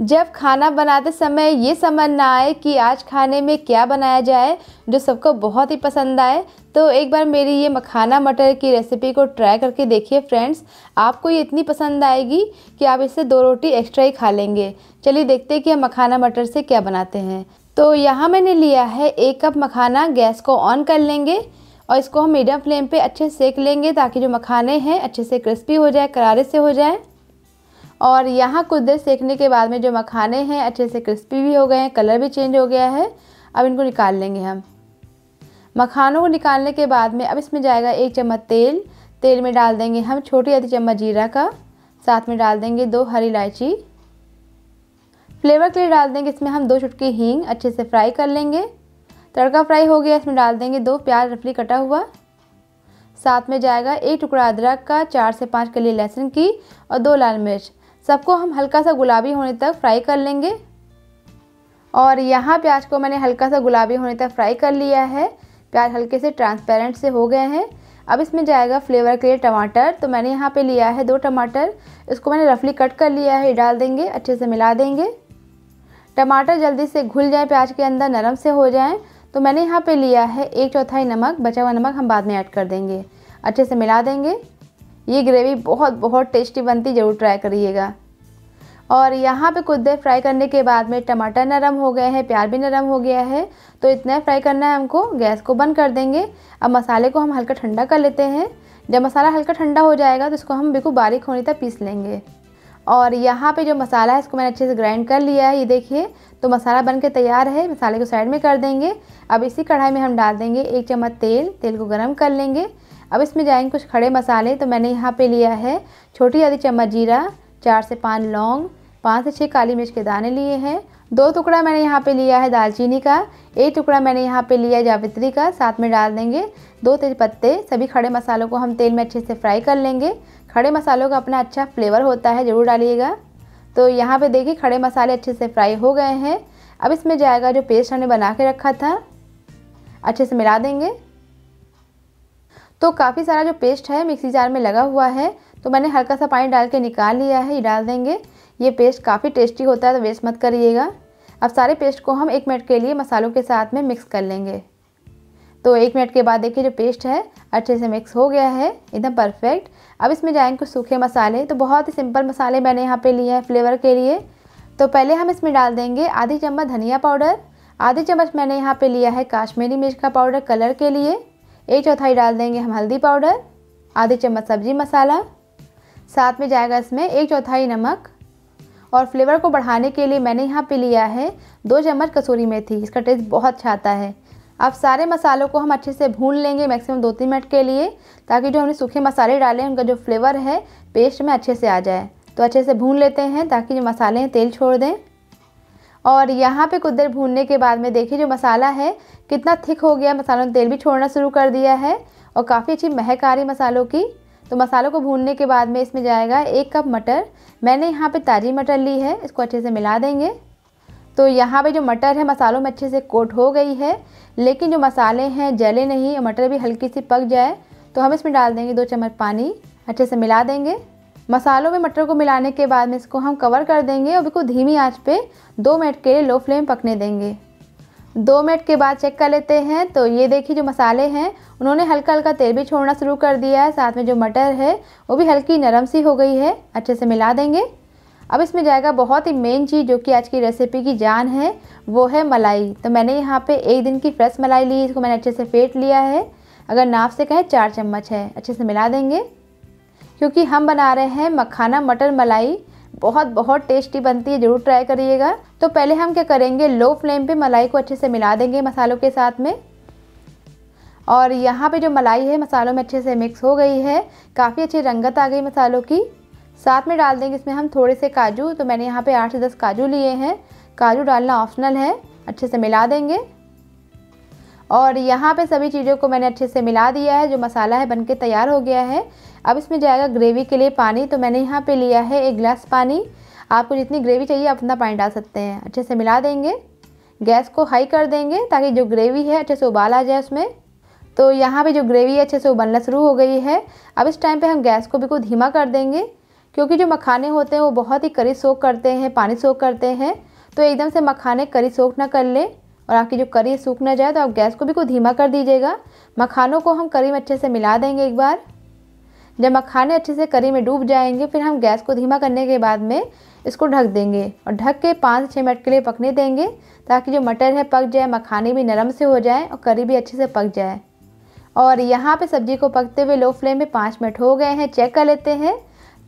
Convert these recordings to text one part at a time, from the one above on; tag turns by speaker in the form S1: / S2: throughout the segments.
S1: जब खाना बनाते समय ये समझ ना आए कि आज खाने में क्या बनाया जाए जो सबको बहुत ही पसंद आए तो एक बार मेरी ये मखाना मटर की रेसिपी को ट्राई करके देखिए फ्रेंड्स आपको ये इतनी पसंद आएगी कि आप इससे दो रोटी एक्स्ट्रा ही खा लेंगे चलिए देखते हैं कि हम मखाना मटर से क्या बनाते हैं तो यहाँ मैंने लिया है एक कप मखाना गैस को ऑन कर लेंगे और इसको हम मीडियम फ्लेम पे अच्छे सेक लेंगे ताकि जो मखाने हैं अच्छे से क्रिस्पी हो जाए करारे से हो जाए और यहाँ कुछ देर सेकने के बाद में जो मखाने हैं अच्छे से क्रिस्पी भी हो गए हैं कलर भी चेंज हो गया है अब इनको निकाल लेंगे हम मखानों को निकालने के बाद में अब इसमें जाएगा एक चम्मच तेल तेल में डाल देंगे हम छोटी आधी चम्मच जीरा का साथ में डाल देंगे दो हरी इलायची फ्लेवर के लिए डाल देंगे इसमें हम दो चुटकी हींग अच्छे से फ्राई कर लेंगे तड़का फ्राई हो गया इसमें डाल देंगे दो प्याज रफली कटा हुआ साथ में जाएगा एक टुकड़ा अदरक का चार से पाँच कली लहसुन की और दो लाल मिर्च सबको हम हल्का सा गुलाबी होने तक फ्राई कर लेंगे और यहाँ प्याज को मैंने हल्का सा गुलाबी होने तक फ्राई कर लिया है प्याज हल्के से ट्रांसपेरेंट से हो गए हैं अब इसमें जाएगा फ्लेवर के लिए टमाटर तो मैंने यहाँ पे लिया है दो टमाटर इसको मैंने रफली कट कर लिया है डाल देंगे अच्छे से मिला देंगे टमाटर जल्दी से घुल जाए प्याज के अंदर नरम से हो जाए तो मैंने यहाँ पे लिया है एक चौथाई नमक बचा हुआ नमक हम बाद में ऐड कर देंगे अच्छे से मिला देंगे ये ग्रेवी बहुत बहुत टेस्टी बनती ज़रूर ट्राई करिएगा और यहाँ पे कुछ देर फ्राई करने के बाद में टमाटर नरम हो गए हैं प्याज भी नरम हो गया है तो इतना फ्राई करना है हमको गैस को बंद कर देंगे अब मसाले को हम हल्का ठंडा कर लेते हैं जब मसाला हल्का ठंडा हो जाएगा तो इसको हम बिल्कुल बारीक होने तक पीस लेंगे और यहाँ पे जो मसाला है इसको मैंने अच्छे से ग्राइंड कर लिया है ये देखिए तो मसाला बन के तैयार है मसाले को साइड में कर देंगे अब इसी कढ़ाई में हम डाल देंगे एक चम्मच तेल तेल को गर्म कर लेंगे अब इसमें जाएंगे कुछ खड़े मसाले तो मैंने यहाँ पे लिया है छोटी आधी चम्मच जीरा चार से पाँच लौंग पाँच से छः काली मिर्च के दाने लिए हैं दो टुकड़ा मैंने यहाँ पे लिया है दालचीनी का एक टुकड़ा मैंने यहाँ पे लिया है जावित्री का साथ में डाल देंगे दो तेज पत्ते सभी खड़े मसालों को हम तेल में अच्छे से फ्राई कर लेंगे खड़े मसालों का अपना अच्छा फ्लेवर होता है ज़रूर डालिएगा तो यहाँ पे देखिए खड़े मसाले अच्छे से फ्राई हो गए हैं अब इसमें जाएगा जो पेस्ट हमने बना के रखा था अच्छे से मिला देंगे तो काफ़ी सारा जो पेस्ट है मिक्सी जार में लगा हुआ है तो मैंने हल्का सा पानी डाल के निकाल लिया है ये डाल देंगे ये पेस्ट काफ़ी टेस्टी होता है तो वेस्ट मत करिएगा अब सारे पेस्ट को हम एक मिनट के लिए मसालों के साथ में मिक्स कर लेंगे तो एक मिनट के बाद देखिए जो पेस्ट है अच्छे से मिक्स हो गया है एकदम परफेक्ट अब इसमें जाएंगे कुछ सूखे मसाले तो बहुत ही सिंपल मसाले मैंने यहाँ पे लिए हैं फ्लेवर के लिए तो पहले हम इसमें डाल देंगे आधी चम्मच धनिया पाउडर आधी चम्मच मैंने यहाँ पे लिया है काश्मीरी मिर्च का पाउडर कलर के लिए एक चौथाई डाल देंगे हम हल्दी पाउडर आधे चम्मच सब्जी मसाला साथ में जाएगा इसमें एक चौथाई नमक और फ्लेवर को बढ़ाने के लिए मैंने यहाँ पे लिया है दो चम्मच कसूरी मेथी इसका टेस्ट बहुत अच्छा आता है अब सारे मसालों को हम अच्छे से भून लेंगे मैक्सिमम दो तीन मिनट के लिए ताकि जो हमने सूखे मसाले डाले हैं उनका जो फ्लेवर है पेस्ट में अच्छे से आ जाए तो अच्छे से भून लेते हैं ताकि जो मसाले हैं तेल छोड़ दें और यहाँ पे कुछ देर भूनने के बाद में देखिए जो मसाला है कितना थिक हो गया मसालों ने तेल भी छोड़ना शुरू कर दिया है और काफ़ी अच्छी महक आ रही मसालों की तो मसालों को भूनने के बाद में इसमें जाएगा एक कप मटर मैंने यहाँ पे ताज़ी मटर ली है इसको अच्छे से मिला देंगे तो यहाँ पे जो मटर है मसालों में अच्छे से कोट हो गई है लेकिन जो मसाले हैं जले नहीं और मटर भी हल्की सी पक जाए तो हम इसमें डाल देंगे दो चम्मच पानी अच्छे से मिला देंगे मसालों में मटर को मिलाने के बाद में इसको हम कवर कर देंगे और बिल्कुल धीमी आंच पे दो मिनट के लिए लो फ्लेम पकने देंगे दो मिनट के बाद चेक कर लेते हैं तो ये देखिए जो मसाले हैं उन्होंने हल्का हल्का तेल भी छोड़ना शुरू कर दिया है साथ में जो मटर है वो भी हल्की नरम सी हो गई है अच्छे से मिला देंगे अब इसमें जाएगा बहुत ही मेन चीज़ जो कि आज की रेसिपी की जान है वो है मलाई तो मैंने यहाँ पे एक दिन की फ्रेश मलाई ली इसको मैंने अच्छे से फेंट लिया है अगर नाप से कहें चार चम्मच है अच्छे से मिला देंगे क्योंकि हम बना रहे हैं मखाना मटर मलाई बहुत बहुत टेस्टी बनती है ज़रूर ट्राई करिएगा तो पहले हम क्या करेंगे लो फ्लेम पे मलाई को अच्छे से मिला देंगे मसालों के साथ में और यहाँ पे जो मलाई है मसालों में अच्छे से मिक्स हो गई है काफ़ी अच्छी रंगत आ गई मसालों की साथ में डाल देंगे इसमें हम थोड़े से काजू तो मैंने यहाँ पर आठ से दस काजू लिए हैं काजू डालना ऑप्शनल है अच्छे से मिला देंगे और यहाँ पे सभी चीज़ों को मैंने अच्छे से मिला दिया है जो मसाला है बनके तैयार हो गया है अब इसमें जाएगा ग्रेवी के लिए पानी तो मैंने यहाँ पे लिया है एक गिलास पानी आपको जितनी ग्रेवी चाहिए आप उतना पानी डाल सकते हैं अच्छे से मिला देंगे गैस को हाई कर देंगे ताकि जो ग्रेवी है अच्छे से उबाल आ जाए उसमें तो यहाँ पर जो ग्रेवी है अच्छे से उबलना शुरू हो गई है अब इस टाइम पर हम गैस को बिल्कुल धीमा कर देंगे क्योंकि जो मखाने होते हैं वो बहुत ही करी सोख करते हैं पानी सोख करते हैं तो एकदम से मखाने करी सोख ना कर लें और आपकी जो करी सूख ना जाए तो आप गैस को भी को धीमा कर दीजिएगा मखानों को हम करी में अच्छे से मिला देंगे एक बार जब मखाने अच्छे से करी में डूब जाएंगे फिर हम गैस को धीमा करने के बाद में इसको ढक देंगे और ढक के पाँच छः मिनट के लिए पकने देंगे ताकि जो मटर है पक जाए मखाने भी नरम से हो जाए और करी भी अच्छे से पक जाए और यहाँ पे सब्जी को पकते हुए लो फ्लेम में पाँच मिनट हो गए हैं चेक कर लेते हैं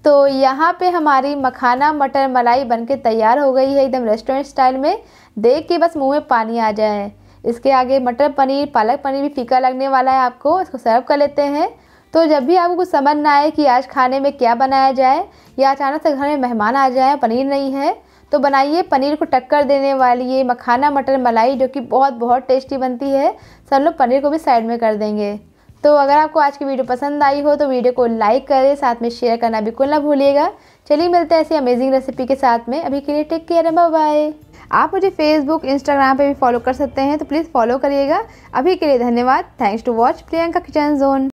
S1: तो यहाँ पे हमारी मखाना मटर मलाई बनके तैयार हो गई है एकदम रेस्टोरेंट स्टाइल में देख के बस मुंह में पानी आ जाए इसके आगे मटर पनीर पालक पनीर भी फीका लगने वाला है आपको इसको सर्व कर लेते हैं तो जब भी आपको कुछ समझ ना आए कि आज खाने में क्या बनाया जाए या अचानक से घर में मेहमान आ जाए पनीर नहीं है तो बनाइए पनीर को टक्कर देने वाली ये मखाना मटर मलाई जो कि बहुत बहुत टेस्टी बनती है सब लोग पनीर को भी साइड में कर देंगे तो अगर आपको आज की वीडियो पसंद आई हो तो वीडियो को लाइक करें साथ में शेयर करना बिल्कुल ना भूलिएगा चलिए मिलते हैं ऐसी अमेजिंग रेसिपी के साथ में अभी के लिए टेक केयर एंड बाय आप मुझे फेसबुक इंस्टाग्राम पे भी फॉलो कर सकते हैं तो प्लीज़ फॉलो करिएगा अभी के लिए धन्यवाद thanks to watch Priyanka Kitchen zone